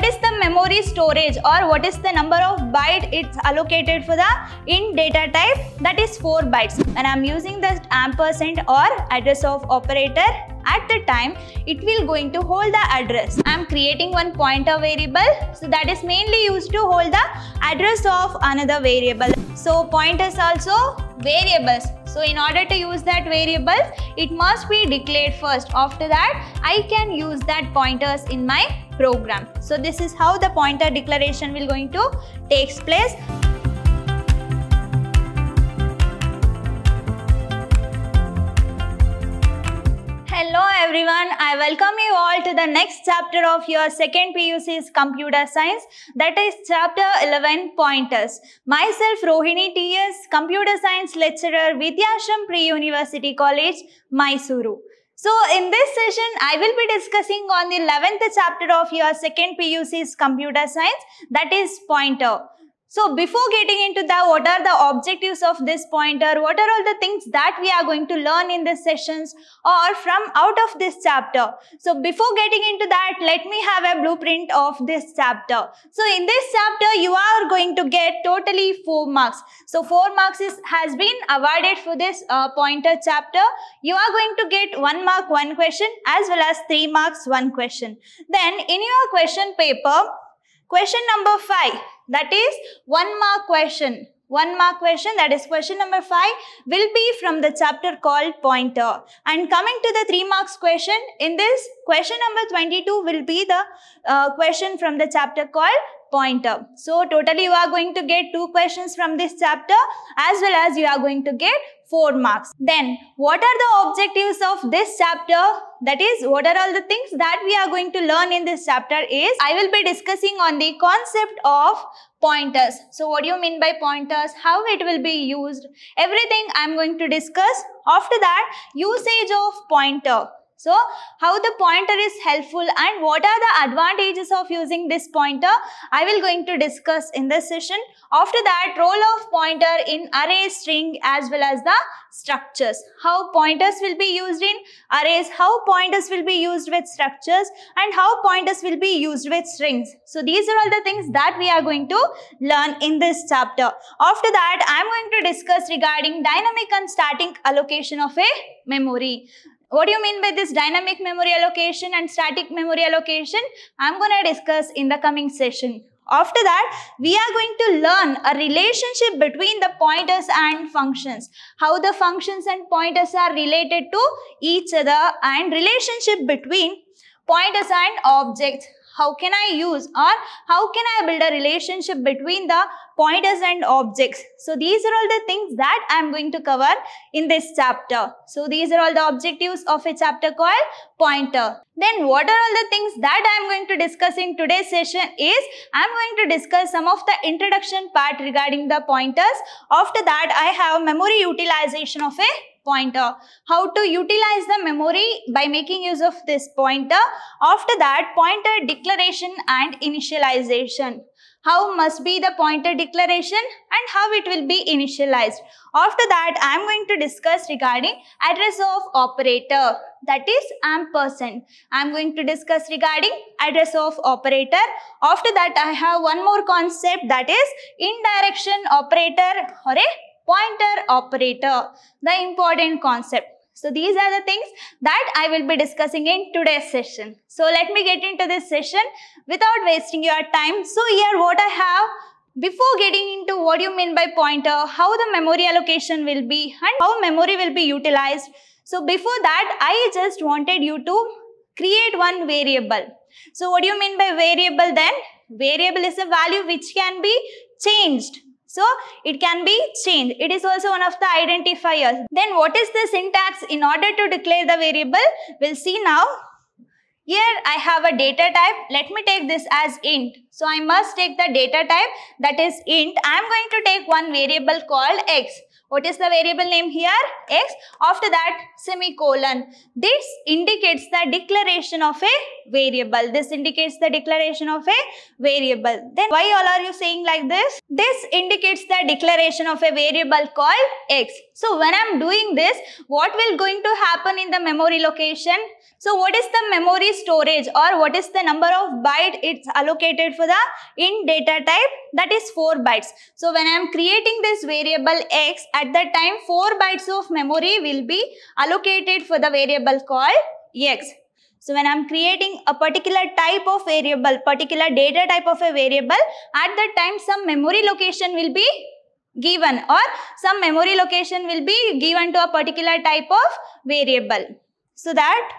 what is the memory storage or what is the number of byte it's allocated for the in data type that is 4 bytes and I'm using the ampersand or address of operator at the time it will going to hold the address. I am creating one pointer variable so that is mainly used to hold the address of another variable. So pointers also variables. So in order to use that variables it must be declared first. After that I can use that pointers in my program. So this is how the pointer declaration will going to takes place. Hello everyone. I welcome you all to the next chapter of your second PUC's Computer Science that is chapter 11 pointers. Myself Rohini TS, Computer Science Lecturer Vidyashram Pre-University College, Mysuru. So in this session, I will be discussing on the 11th chapter of your second PUC's Computer Science that is pointer. So before getting into that, what are the objectives of this pointer? What are all the things that we are going to learn in the sessions or from out of this chapter? So before getting into that, let me have a blueprint of this chapter. So in this chapter, you are going to get totally four marks. So four marks is, has been awarded for this uh, pointer chapter. You are going to get one mark, one question as well as three marks, one question. Then in your question paper, Question number 5 that is one mark question. One mark question that is question number 5 will be from the chapter called pointer. And coming to the 3 marks question in this question number 22 will be the uh, question from the chapter called pointer. So totally you are going to get two questions from this chapter as well as you are going to get 4 marks. Then what are the objectives of this chapter? That is what are all the things that we are going to learn in this chapter is I will be discussing on the concept of pointers. So what do you mean by pointers? How it will be used? Everything I am going to discuss. After that usage of pointer. So how the pointer is helpful and what are the advantages of using this pointer I will going to discuss in this session. After that role of pointer in array string as well as the structures. How pointers will be used in arrays, how pointers will be used with structures and how pointers will be used with strings. So these are all the things that we are going to learn in this chapter. After that I am going to discuss regarding dynamic and static allocation of a memory. What do you mean by this dynamic memory allocation and static memory allocation? I'm going to discuss in the coming session. After that, we are going to learn a relationship between the pointers and functions. How the functions and pointers are related to each other and relationship between pointers and objects. How can I use or how can I build a relationship between the pointers and objects. So these are all the things that I am going to cover in this chapter. So these are all the objectives of a chapter called pointer. Then what are all the things that I am going to discuss in today's session is I am going to discuss some of the introduction part regarding the pointers. After that I have memory utilization of a pointer. How to utilize the memory by making use of this pointer. After that, pointer declaration and initialization how must be the pointer declaration and how it will be initialized. After that, I am going to discuss regarding address of operator that is ampersand. I am going to discuss regarding address of operator. After that, I have one more concept that is indirection operator or a pointer operator, the important concept. So these are the things that I will be discussing in today's session. So let me get into this session without wasting your time. So here what I have before getting into what you mean by pointer, how the memory allocation will be and how memory will be utilized. So before that, I just wanted you to create one variable. So what do you mean by variable then? Variable is a value which can be changed so it can be changed. It is also one of the identifiers. Then what is the syntax in order to declare the variable? We'll see now. Here I have a data type. Let me take this as int. So I must take the data type that is int. I am going to take one variable called x. What is the variable name here? X. After that, semicolon. This indicates the declaration of a variable. This indicates the declaration of a variable. Then why all are you saying like this? This indicates the declaration of a variable called X. So when I'm doing this, what will going to happen in the memory location? So what is the memory storage or what is the number of byte it's allocated for the in data type? That is 4 bytes. So when I'm creating this variable X, at that time, 4 bytes of memory will be allocated for the variable called x. So when I'm creating a particular type of variable, particular data type of a variable, at that time some memory location will be given or some memory location will be given to a particular type of variable. So that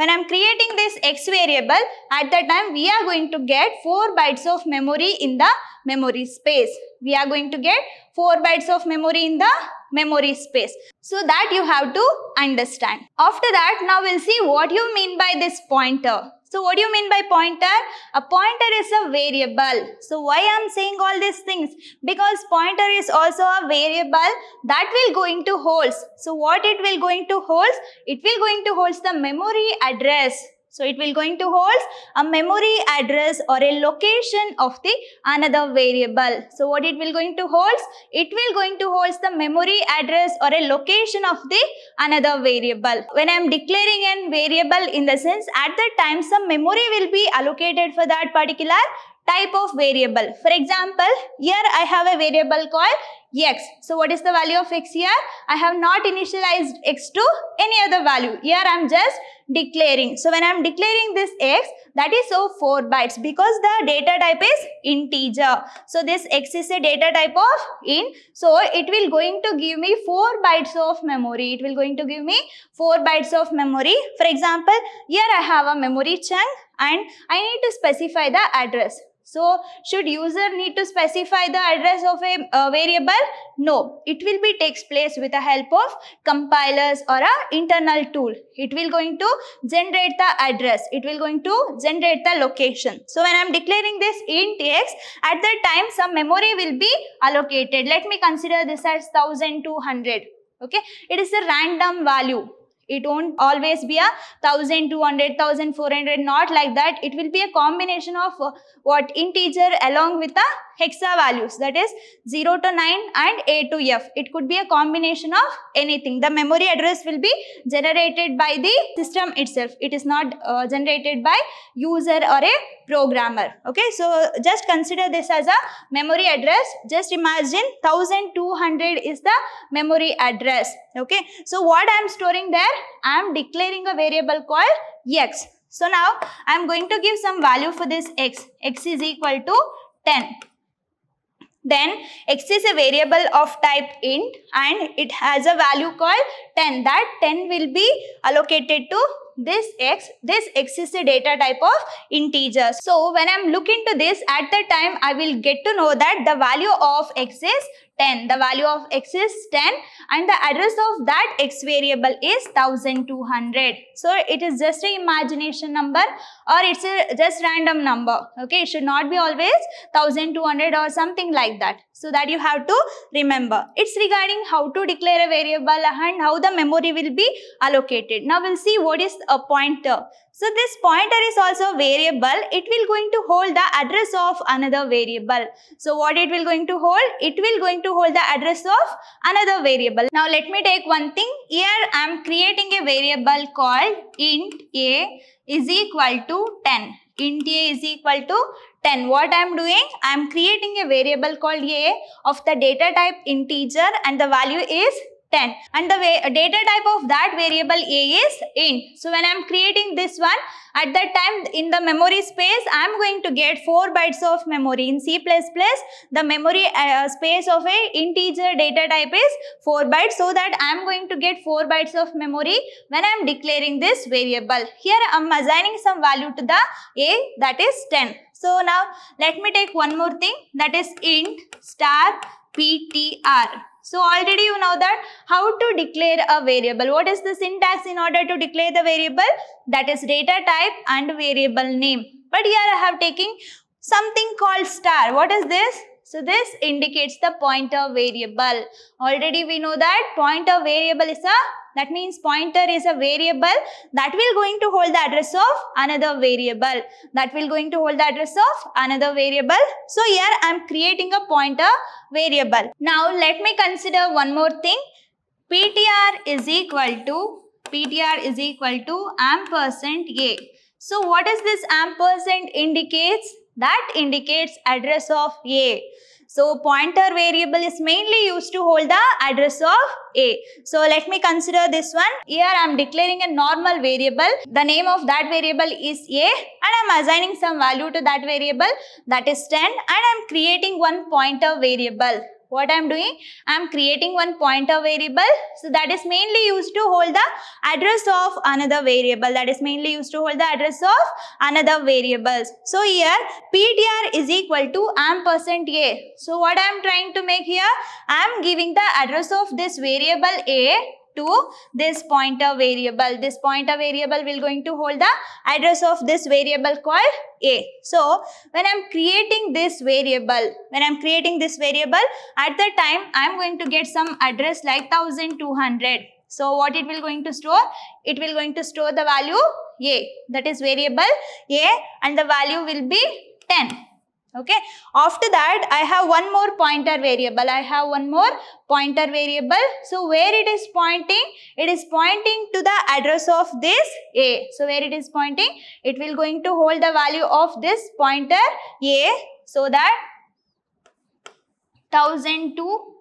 when I'm creating this x variable, at that time we are going to get 4 bytes of memory in the memory space. We are going to get 4 bytes of memory in the memory space. So that you have to understand. After that, now we'll see what you mean by this pointer. So what do you mean by pointer? A pointer is a variable. So why I'm saying all these things? Because pointer is also a variable that will go into holes. So what it will go into holes? It will go into holes the memory address so it will going to hold a memory address or a location of the another variable. So what it will going to hold? It will going to hold the memory address or a location of the another variable. When I am declaring an variable in the sense at that time some memory will be allocated for that particular type of variable. For example, here I have a variable called x. So what is the value of x here? I have not initialized x to any other value. Here I am just declaring. So when I am declaring this x, that is so 4 bytes because the data type is integer. So this x is a data type of int. So it will going to give me 4 bytes of memory. It will going to give me 4 bytes of memory. For example, here I have a memory chunk and I need to specify the address. So should user need to specify the address of a, a, variable? No, it will be takes place with the help of compilers or a internal tool. It will going to generate the address. It will going to generate the location. So when I'm declaring this int x, at that time some memory will be allocated. Let me consider this as 1200. Okay, it is a random value it won't always be a 1000, 200, 1400, not like that. It will be a combination of uh, what integer along with a hexa values that is 0 to 9 and A to F. It could be a combination of anything. The memory address will be generated by the system itself. It is not uh, generated by user or a programmer. Okay, so just consider this as a memory address. Just imagine 1200 is the memory address. Okay, so what I am storing there? I am declaring a variable called x. So now I am going to give some value for this x. x is equal to 10. Then x is a variable of type int and it has a value called 10. That 10 will be allocated to this x this x is a data type of integer so when i'm looking to this at the time i will get to know that the value of x is 10. The value of x is 10 and the address of that x variable is 1200. So it is just an imagination number or it's a just random number. Okay, it should not be always 1200 or something like that. So that you have to remember. It's regarding how to declare a variable and how the memory will be allocated. Now we'll see what is a pointer. So this pointer is also a variable. It will going to hold the address of another variable. So what it will going to hold? It will going to hold the address of another variable. Now let me take one thing. Here I am creating a variable called int a is equal to 10. int a is equal to then What I am doing? I am creating a variable called a of the data type integer and the value is 10 and the data type of that variable a is int. So when I am creating this one at that time in the memory space I am going to get 4 bytes of memory in C++ the memory uh, space of a integer data type is 4 bytes so that I am going to get 4 bytes of memory when I am declaring this variable. Here I am assigning some value to the a that is 10. So now let me take one more thing that is int star ptr. So already you know that how to declare a variable. What is the syntax in order to declare the variable? That is data type and variable name. But here I have taking something called star. What is this? So this indicates the pointer variable. Already we know that pointer variable is a that means pointer is a variable that will going to hold the address of another variable that will going to hold the address of another variable so here i am creating a pointer variable now let me consider one more thing ptr is equal to ptr is equal to ampersand a so what is this ampersand indicates that indicates address of A. So pointer variable is mainly used to hold the address of A. So let me consider this one. Here I am declaring a normal variable. The name of that variable is A and I am assigning some value to that variable that is 10 and I am creating one pointer variable what I am doing? I am creating one pointer variable. So that is mainly used to hold the address of another variable. That is mainly used to hold the address of another variables. So here PTR is equal to ampersand A. So what I am trying to make here? I am giving the address of this variable A to this pointer variable. This pointer variable will going to hold the address of this variable called a. So, when I am creating this variable, when I am creating this variable, at the time I am going to get some address like 1200. So, what it will going to store? It will going to store the value a that is variable a and the value will be 10 okay after that i have one more pointer variable i have one more pointer variable so where it is pointing it is pointing to the address of this a so where it is pointing it will going to hold the value of this pointer a so that 1002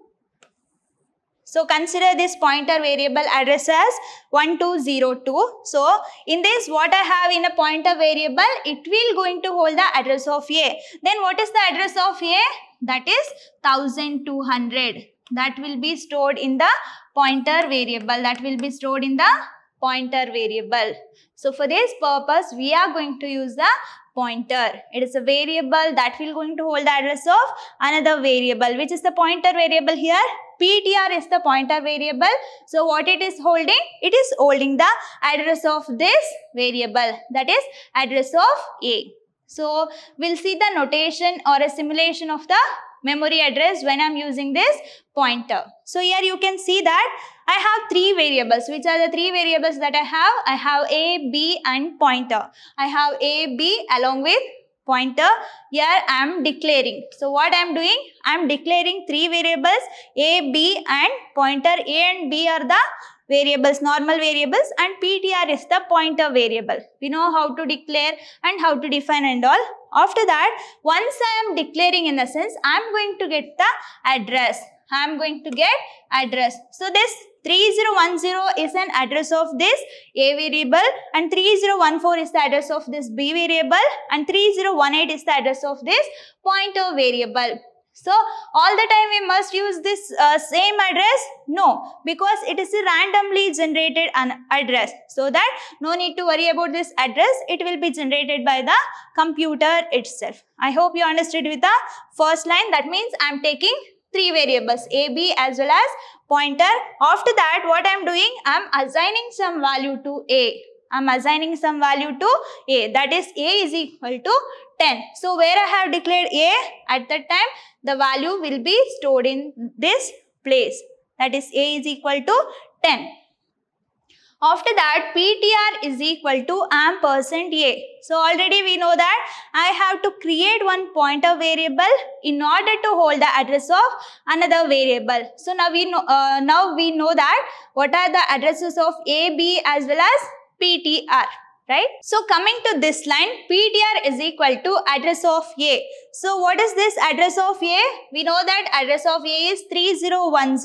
so consider this pointer variable address as 1202. So in this what I have in a pointer variable, it will going to hold the address of A. Then what is the address of A? That is 1200. That will be stored in the pointer variable. That will be stored in the pointer variable. So for this purpose, we are going to use the pointer. It is a variable that will going to hold the address of another variable, which is the pointer variable here. PTR is the pointer variable. So what it is holding? It is holding the address of this variable, that is address of A. So we'll see the notation or a simulation of the memory address when I'm using this pointer. So here you can see that I have three variables. Which are the three variables that I have? I have A, B and pointer. I have A, B along with pointer. Here I am declaring. So what I am doing? I am declaring three variables A, B and pointer. A and B are the variables, normal variables and PTR is the pointer variable. We know how to declare and how to define and all. After that, once I am declaring in a sense, I am going to get the address. I am going to get address. So, this 3010 is an address of this A variable and 3014 is the address of this B variable and 3018 is the address of this pointer variable. So, all the time we must use this uh, same address? No, because it is a randomly generated an address. So that no need to worry about this address. It will be generated by the computer itself. I hope you understood with the first line. That means I am taking three variables a, b as well as pointer. After that, what I am doing? I am assigning some value to a. I am assigning some value to a. That is a is equal to 10. So where I have declared A, at that time the value will be stored in this place. That is A is equal to 10. After that, PTR is equal to ampersand A. So already we know that I have to create one pointer variable in order to hold the address of another variable. So now we know, uh, now we know that what are the addresses of A, B as well as PTR right? So coming to this line, PDR is equal to address of A. So what is this address of A? We know that address of A is 3010.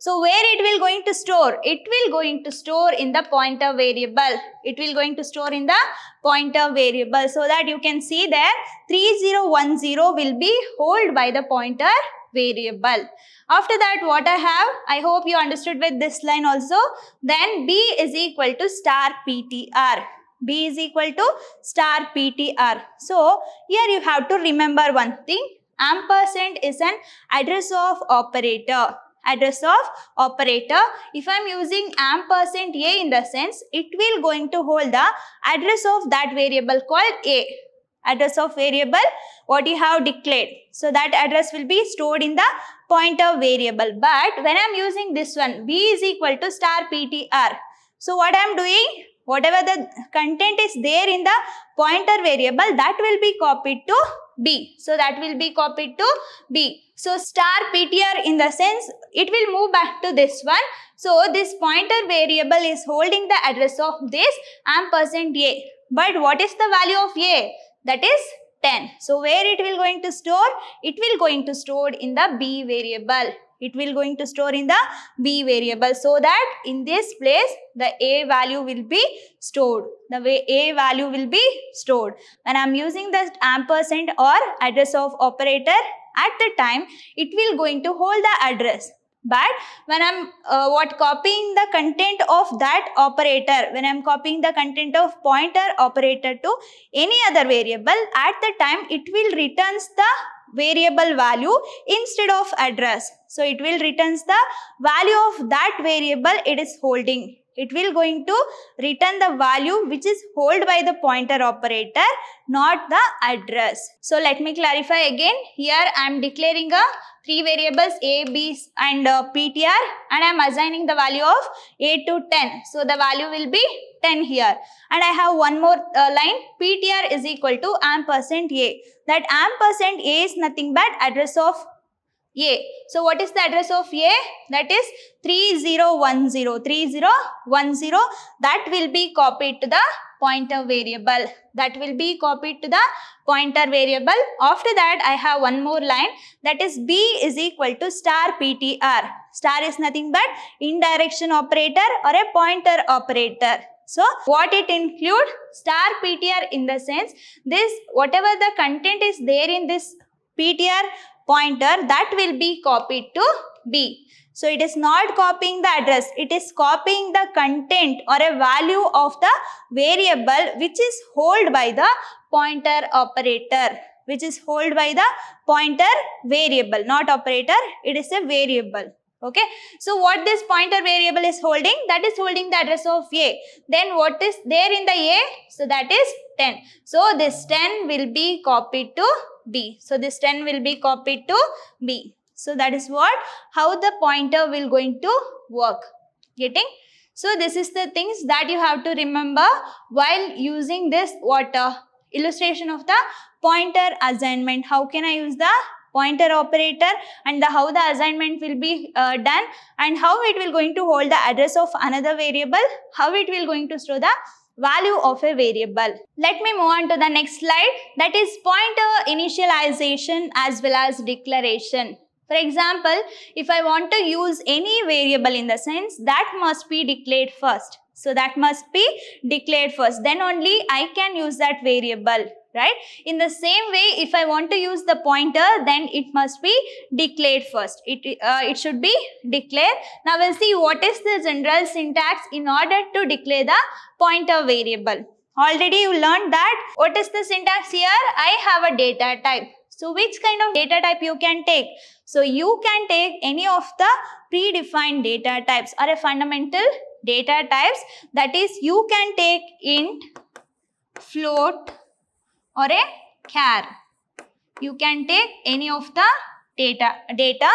So where it will going to store? It will going to store in the pointer variable. It will going to store in the pointer variable. So that you can see there 3010 will be held by the pointer variable. After that, what I have, I hope you understood with this line also. Then B is equal to star PTR. B is equal to star PTR. So, here you have to remember one thing. Ampersand is an address of operator. Address of operator. If I am using ampersand A in the sense, it will going to hold the address of that variable called A. Address of variable what you have declared. So, that address will be stored in the pointer variable. But when I am using this one, B is equal to star PTR. So, what I am doing? whatever the content is there in the pointer variable that will be copied to B. So that will be copied to B. So star PTR in the sense it will move back to this one. So this pointer variable is holding the address of this ampersand A. But what is the value of A? That is 10. So where it will going to store? It will going to stored in the B variable. It will going to store in the B variable so that in this place the A value will be stored. The way A value will be stored. When I am using the ampersand or address of operator at the time it will going to hold the address but when i'm uh, what copying the content of that operator when i'm copying the content of pointer operator to any other variable at the time it will returns the variable value instead of address. So it will returns the value of that variable it is holding. It will going to return the value which is held by the pointer operator, not the address. So let me clarify again. Here I am declaring a three variables a, b and uh, ptr and I am assigning the value of a to 10. So the value will be 10 here and I have one more uh, line ptr is equal to ampersand a that ampersand a is nothing but address of a. So what is the address of A? That is 3010. 3010 that will be copied to the pointer variable. That will be copied to the pointer variable. After that I have one more line that is B is equal to star PTR. Star is nothing but indirection operator or a pointer operator. So what it include? Star PTR in the sense this whatever the content is there in this PTR pointer that will be copied to B. So it is not copying the address, it is copying the content or a value of the variable which is held by the pointer operator which is held by the pointer variable not operator it is a variable okay so what this pointer variable is holding that is holding the address of a then what is there in the a so that is 10 so this 10 will be copied to B. So this 10 will be copied to B. So that is what, how the pointer will going to work. Getting? So this is the things that you have to remember while using this water. Illustration of the pointer assignment. How can I use the pointer operator and the how the assignment will be uh, done and how it will going to hold the address of another variable, how it will going to store the value of a variable. Let me move on to the next slide that is pointer uh, initialization as well as declaration. For example, if I want to use any variable in the sense that must be declared first. So that must be declared first. Then only I can use that variable right? In the same way, if I want to use the pointer, then it must be declared first. It, uh, it should be declared. Now, we'll see what is the general syntax in order to declare the pointer variable. Already you learned that. What is the syntax here? I have a data type. So, which kind of data type you can take? So, you can take any of the predefined data types or a fundamental data types. That is, you can take int, float, or a char. You can take any of the data, data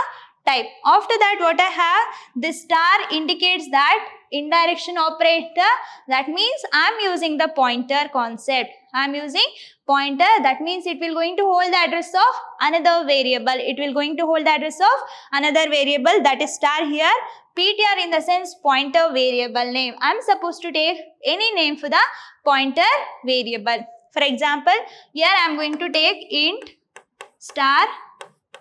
type. After that what I have, this star indicates that indirection operator. That means I am using the pointer concept. I am using pointer. That means it will going to hold the address of another variable. It will going to hold the address of another variable that is star here. PTR in the sense pointer variable name. I am supposed to take any name for the pointer variable. For example, here I am going to take int star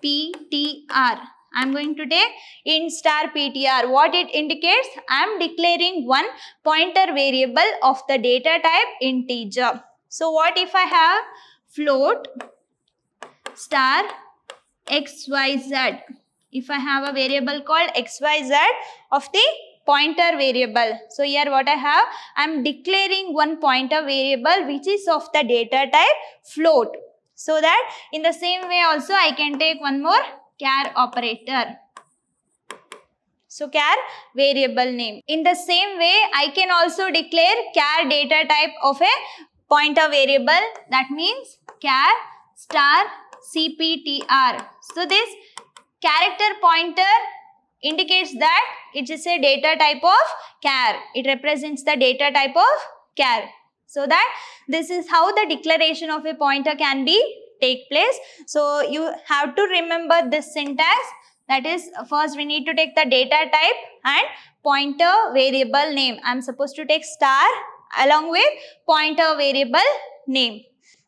ptr. I am going to take int star ptr. What it indicates? I am declaring one pointer variable of the data type integer. So what if I have float star xyz? If I have a variable called xyz of the pointer variable. So here what I have, I am declaring one pointer variable which is of the data type float. So that in the same way also I can take one more char operator. So char variable name. In the same way I can also declare char data type of a pointer variable that means char star cptr. So this character pointer indicates that it is a data type of care. It represents the data type of care. So that this is how the declaration of a pointer can be take place. So you have to remember this syntax. That is first we need to take the data type and pointer variable name. I am supposed to take star along with pointer variable name.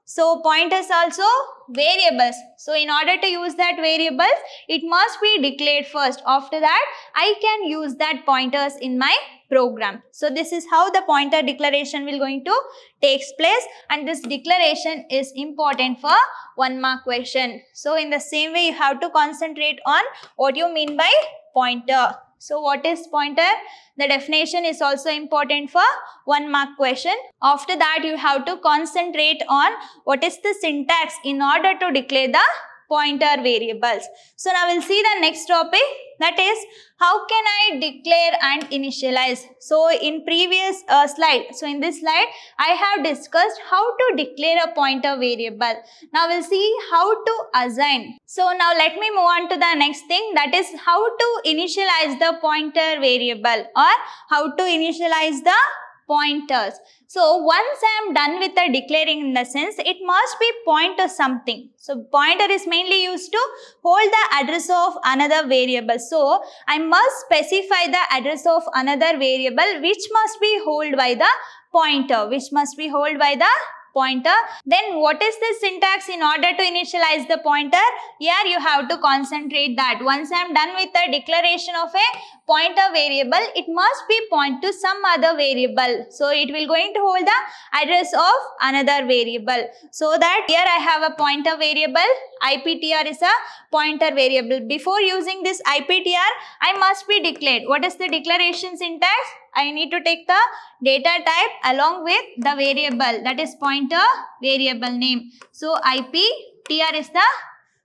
So pointers also variables. So in order to use that variables, it must be declared first. After that, I can use that pointers in my program. So this is how the pointer declaration will going to takes place and this declaration is important for one mark question. So in the same way, you have to concentrate on what you mean by pointer. So what is pointer? The definition is also important for one mark question. After that you have to concentrate on what is the syntax in order to declare the pointer variables. So now we'll see the next topic that is how can I declare and initialize. So in previous uh, slide, so in this slide I have discussed how to declare a pointer variable. Now we'll see how to assign. So now let me move on to the next thing that is how to initialize the pointer variable or how to initialize the pointers. So once I am done with the declaring in the sense, it must be point to something. So pointer is mainly used to hold the address of another variable. So I must specify the address of another variable which must be held by the pointer, which must be held by the pointer. Then what is the syntax in order to initialize the pointer? Here you have to concentrate that. Once I am done with the declaration of a pointer variable, it must be point to some other variable. So it will going to hold the address of another variable. So that here I have a pointer variable. IPTR is a pointer variable. Before using this IPTR, I must be declared. What is the declaration syntax? I need to take the data type along with the variable that is pointer variable name. So IP TR is the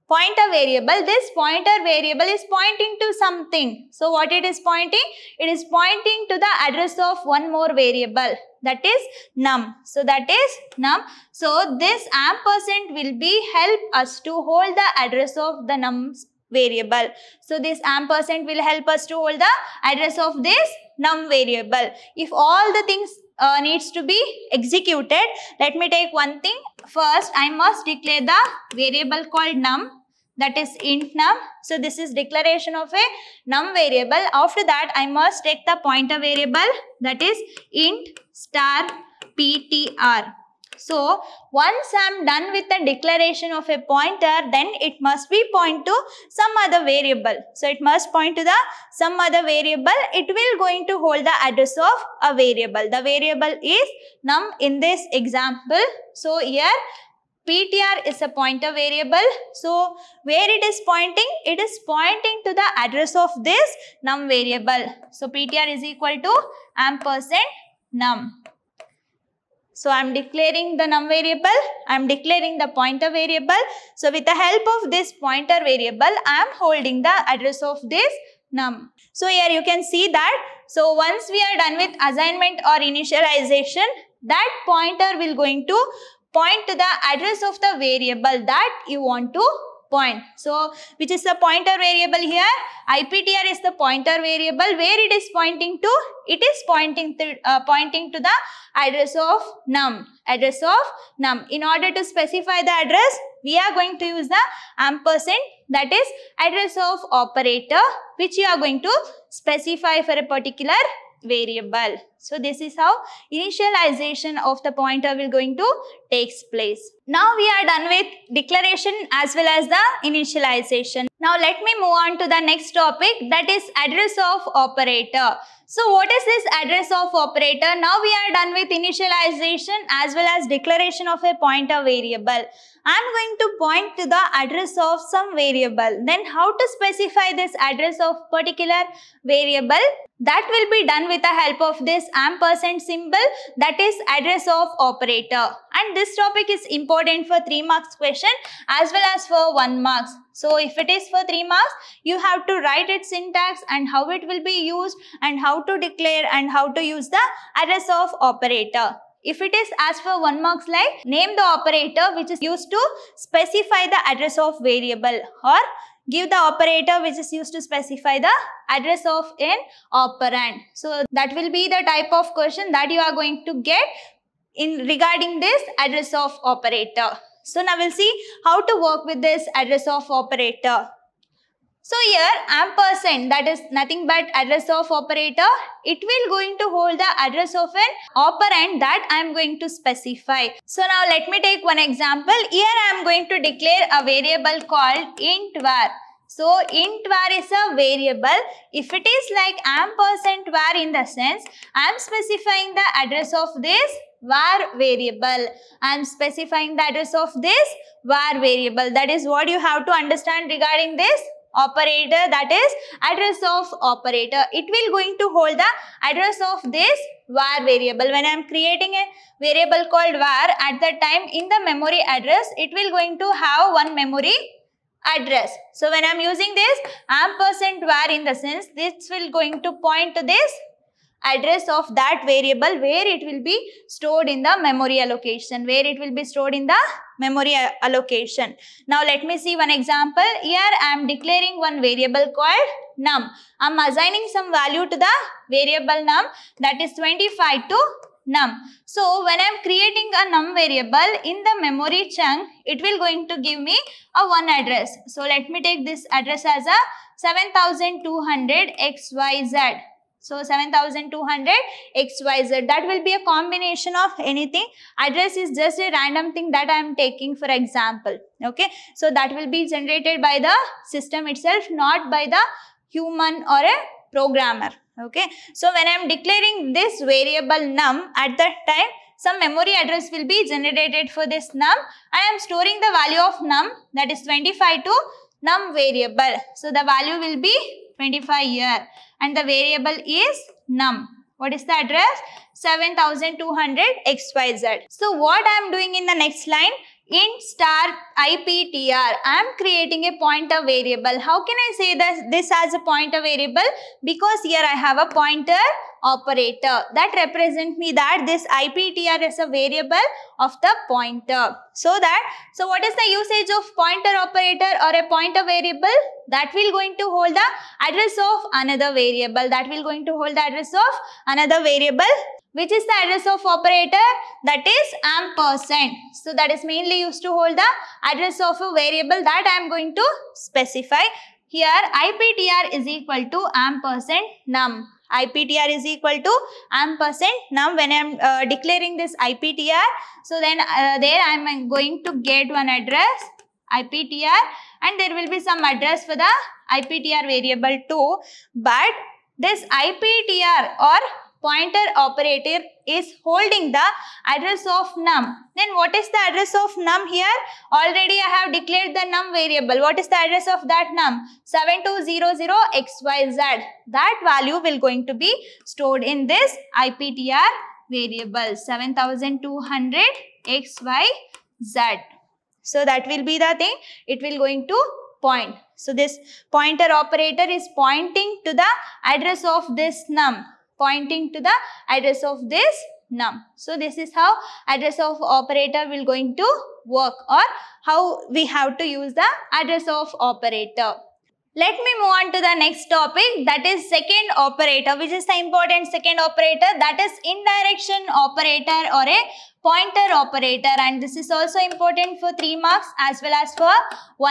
pointer variable. This pointer variable is pointing to something. So what it is pointing? It is pointing to the address of one more variable that is num. So that is num. So this ampersand will be help us to hold the address of the num variable. So this ampersand will help us to hold the address of this num variable. If all the things uh, needs to be executed, let me take one thing. First, I must declare the variable called num that is int num. So this is declaration of a num variable. After that, I must take the pointer variable that is int star ptr. So, once I am done with the declaration of a pointer, then it must be point to some other variable. So, it must point to the some other variable. It will going to hold the address of a variable. The variable is num in this example. So, here PTR is a pointer variable. So, where it is pointing? It is pointing to the address of this num variable. So, PTR is equal to ampersand num. So I am declaring the num variable, I am declaring the pointer variable. So with the help of this pointer variable, I am holding the address of this num. So here you can see that. So once we are done with assignment or initialization, that pointer will going to point to the address of the variable that you want to point. So which is the pointer variable here? IPTR is the pointer variable where it is pointing to? It is pointing to, uh, pointing to the address of num. Address of num. In order to specify the address, we are going to use the ampersand that is address of operator which you are going to specify for a particular variable. So this is how initialization of the pointer will going to takes place. Now we are done with declaration as well as the initialization. Now let me move on to the next topic that is address of operator. So what is this address of operator? Now we are done with initialization as well as declaration of a pointer variable. I am going to point to the address of some variable. Then how to specify this address of particular variable? That will be done with the help of this ampersand symbol that is address of operator. And this topic is important for 3 marks question as well as for 1 marks. So if it is for 3 marks, you have to write its syntax and how it will be used and how to declare and how to use the address of operator. If it is as per one marks like, name the operator which is used to specify the address of variable or give the operator which is used to specify the address of an operand. So that will be the type of question that you are going to get in regarding this address of operator. So now we'll see how to work with this address of operator. So here ampersand that is nothing but address of operator. It will going to hold the address of an operand that I am going to specify. So now let me take one example. Here I am going to declare a variable called int var. So int var is a variable. If it is like ampersand var in the sense, I am specifying the address of this var variable. I am specifying the address of this var variable. That is what you have to understand regarding this operator that is address of operator. It will going to hold the address of this var variable. When I am creating a variable called var at the time in the memory address it will going to have one memory address. So when I am using this ampersand var in the sense this will going to point to this address of that variable where it will be stored in the memory allocation, where it will be stored in the memory allocation. Now let me see one example. Here I am declaring one variable called num. I am assigning some value to the variable num that is 25 to num. So when I am creating a num variable in the memory chunk, it will going to give me a one address. So let me take this address as a 7200 xyz so 7200 XYZ that will be a combination of anything. Address is just a random thing that I am taking for example. Okay. So that will be generated by the system itself not by the human or a programmer. Okay. So when I am declaring this variable num at that time some memory address will be generated for this num. I am storing the value of num that is 25 to num variable. So the value will be 25 here and the variable is num. What is the address? 7200 XYZ. So what I am doing in the next line? int star iptr i am creating a pointer variable how can i say this this as a pointer variable because here i have a pointer operator that represent me that this iptr is a variable of the pointer so that so what is the usage of pointer operator or a pointer variable that will going to hold the address of another variable that will going to hold the address of another variable which is the address of operator? That is ampersand. So that is mainly used to hold the address of a variable that I am going to specify. Here IPTR is equal to ampersand num. IPTR is equal to ampersand num. When I am uh, declaring this IPTR, so then uh, there I am going to get one address IPTR and there will be some address for the IPTR variable too. But this IPTR or pointer operator is holding the address of num. Then what is the address of num here? Already I have declared the num variable. What is the address of that num? 7200xyz. That value will going to be stored in this IPTR variable 7200xyz. So that will be the thing. It will going to point. So this pointer operator is pointing to the address of this num pointing to the address of this num. So this is how address of operator will going to work or how we have to use the address of operator. Let me move on to the next topic that is second operator which is the important second operator that is indirection operator or a pointer operator and this is also important for 3 marks as well as for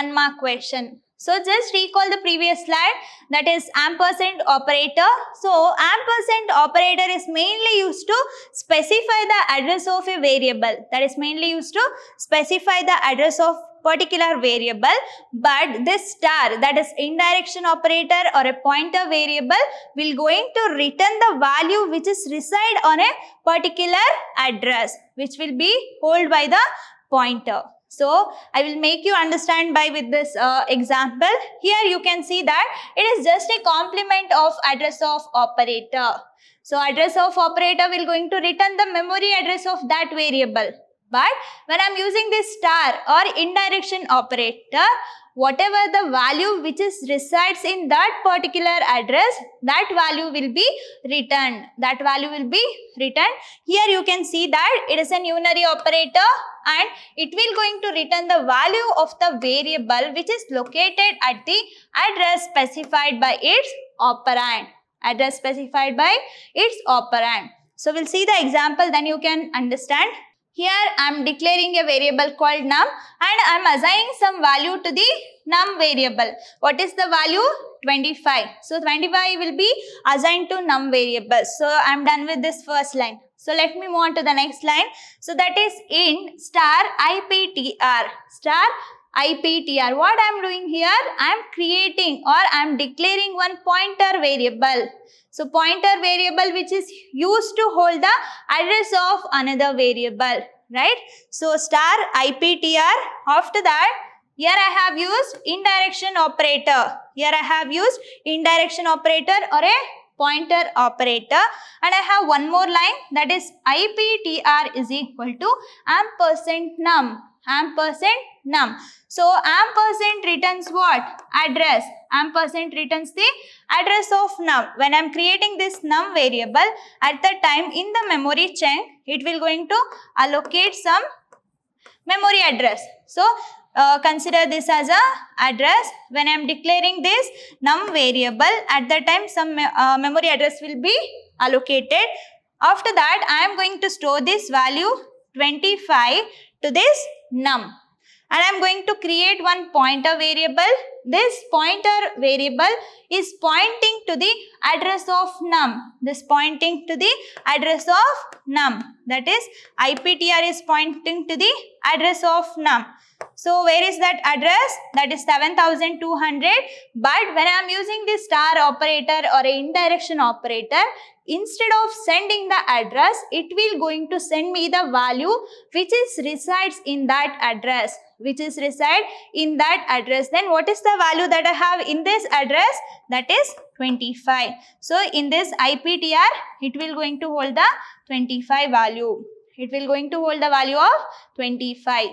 1 mark question. So just recall the previous slide that is ampersand operator. So ampersand operator is mainly used to specify the address of a variable that is mainly used to specify the address of particular variable but this star that is indirection operator or a pointer variable will going to return the value which is reside on a particular address which will be held by the pointer. So I will make you understand by with this uh, example. Here you can see that it is just a complement of address of operator. So address of operator will going to return the memory address of that variable. But when I'm using this star or indirection operator, whatever the value which is resides in that particular address, that value will be returned. That value will be returned. Here you can see that it is a unary operator and it will going to return the value of the variable which is located at the address specified by its operand. Address specified by its operand. So we'll see the example then you can understand here I am declaring a variable called num and I am assigning some value to the num variable. What is the value? 25. So 25 will be assigned to num variable. So I am done with this first line. So let me move on to the next line. So that is int star IPTR star IPTR. What I am doing here? I am creating or I am declaring one pointer variable. So pointer variable which is used to hold the address of another variable, right? So star IPTR after that here I have used indirection operator. Here I have used indirection operator or a pointer operator and I have one more line that is IPTR is equal to ampersand num. Ampersand num. So ampersand returns what? Address. Ampersand returns the address of num. When I am creating this num variable, at the time in the memory chunk, it will going to allocate some memory address. So uh, consider this as a address. When I am declaring this num variable, at the time some me uh, memory address will be allocated. After that, I am going to store this value 25 to this num. And I'm going to create one pointer variable. This pointer variable is pointing to the address of num. This pointing to the address of num. That is IPTR is pointing to the address of num. So where is that address? That is 7200. But when I am using the star operator or a indirection operator, instead of sending the address, it will going to send me the value which is resides in that address which is reside in that address. Then what is the value that I have in this address? That is 25. So in this IPTR, it will going to hold the 25 value. It will going to hold the value of 25.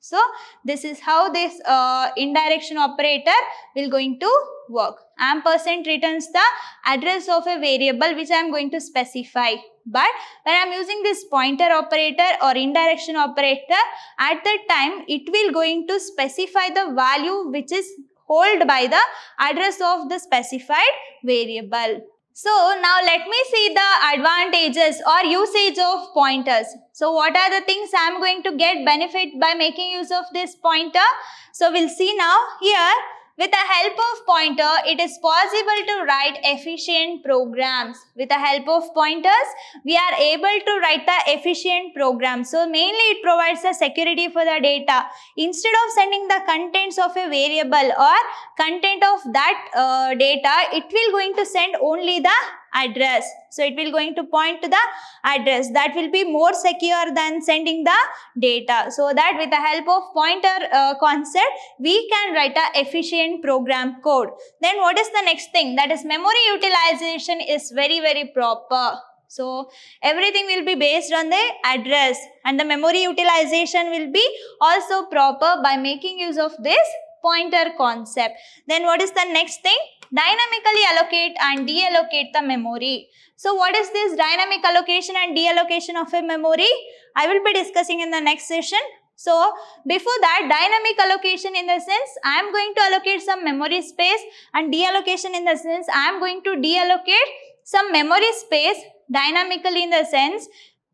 So this is how this uh, indirection operator will going to work. Ampersand returns the address of a variable which I am going to specify. But when I am using this pointer operator or indirection operator, at the time it will going to specify the value which is held by the address of the specified variable. So now let me see the advantages or usage of pointers. So what are the things I am going to get benefit by making use of this pointer? So we'll see now here with the help of pointer, it is possible to write efficient programs. With the help of pointers, we are able to write the efficient program. So mainly it provides the security for the data. Instead of sending the contents of a variable or content of that uh, data, it will going to send only the address. So it will going to point to the address that will be more secure than sending the data. So that with the help of pointer uh, concept, we can write a efficient program code. Then what is the next thing? That is memory utilization is very, very proper. So everything will be based on the address and the memory utilization will be also proper by making use of this pointer concept. Then what is the next thing? dynamically allocate and deallocate the memory. So what is this dynamic allocation and deallocation of a memory? I will be discussing in the next session. So before that dynamic allocation in the sense I am going to allocate some memory space and deallocation in the sense I am going to deallocate some memory space dynamically in the sense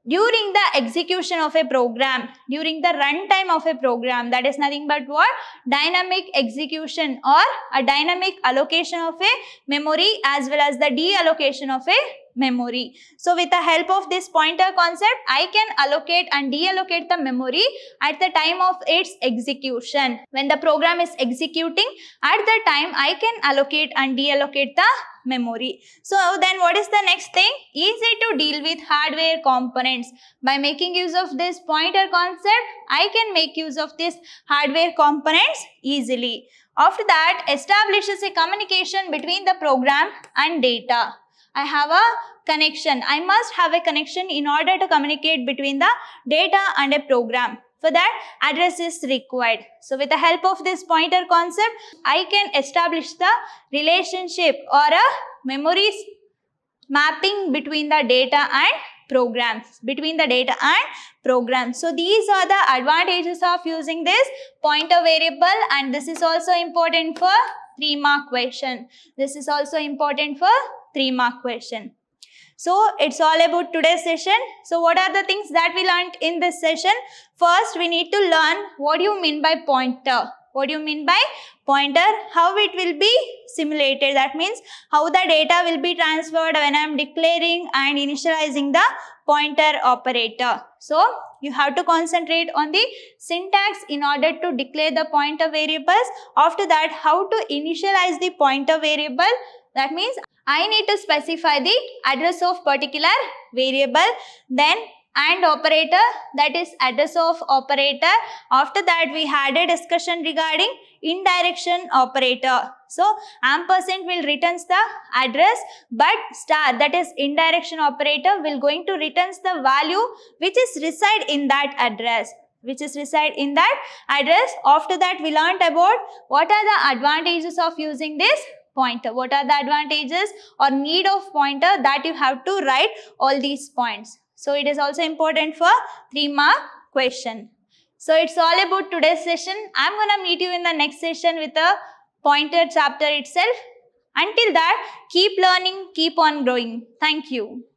during the execution of a program, during the runtime of a program, that is nothing but what? Dynamic execution or a dynamic allocation of a memory as well as the deallocation of a memory. So with the help of this pointer concept, I can allocate and deallocate the memory at the time of its execution. When the program is executing, at the time I can allocate and deallocate the memory. So then what is the next thing? Easy to deal with hardware components. By making use of this pointer concept, I can make use of this hardware components easily. After that, establishes a communication between the program and data. I have a connection. I must have a connection in order to communicate between the data and a program. For that, address is required. So with the help of this pointer concept, I can establish the relationship or a memories mapping between the data and programs, between the data and programs. So these are the advantages of using this pointer variable and this is also important for 3 mark question. This is also important for three mark question. So it's all about today's session. So what are the things that we learned in this session? First, we need to learn what do you mean by pointer. What do you mean by pointer? How it will be simulated. That means how the data will be transferred when I am declaring and initializing the pointer operator. So you have to concentrate on the syntax in order to declare the pointer variables. After that, how to initialize the pointer variable that means I need to specify the address of particular variable. Then and operator that is address of operator. After that we had a discussion regarding indirection operator. So ampersand will returns the address but star that is indirection operator will going to returns the value which is reside in that address which is reside in that address. After that we learnt about what are the advantages of using this pointer. What are the advantages or need of pointer that you have to write all these points. So it is also important for 3 mark question. So it's all about today's session. I'm gonna meet you in the next session with a pointer chapter itself. Until that, keep learning, keep on growing. Thank you.